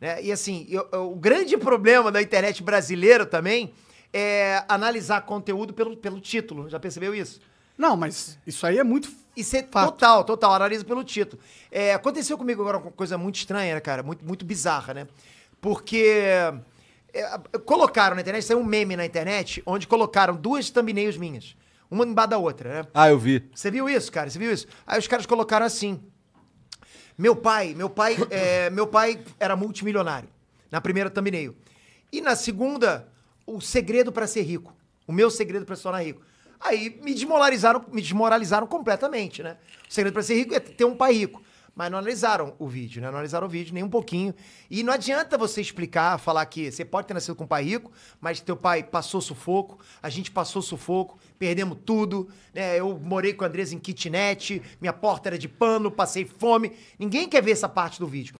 Né? E assim, eu, eu, o grande problema da internet brasileira também é analisar conteúdo pelo, pelo título. Já percebeu isso? Não, mas isso aí é muito. Isso é fato. total, total. Analisa pelo título. É, aconteceu comigo agora uma coisa muito estranha, né, cara? Muito, muito bizarra, né? Porque. É, colocaram na internet, saiu um meme na internet, onde colocaram duas thumbnails minhas. Uma embaixo da outra, né? Ah, eu vi. Você viu isso, cara? Você viu isso? Aí os caras colocaram assim. Meu pai, meu pai, é, meu pai era multimilionário. Na primeira thumbnail. E na segunda, o segredo para ser rico. O meu segredo para se tornar rico. Aí me desmoralizaram, me desmoralizaram completamente, né? O segredo para ser rico é ter um pai rico mas não analisaram o vídeo, né? Não analisaram o vídeo nem um pouquinho. E não adianta você explicar, falar que você pode ter nascido com um pai rico, mas teu pai passou sufoco, a gente passou sufoco, perdemos tudo, né? Eu morei com a Andresa em kitnet, minha porta era de pano, passei fome. Ninguém quer ver essa parte do vídeo.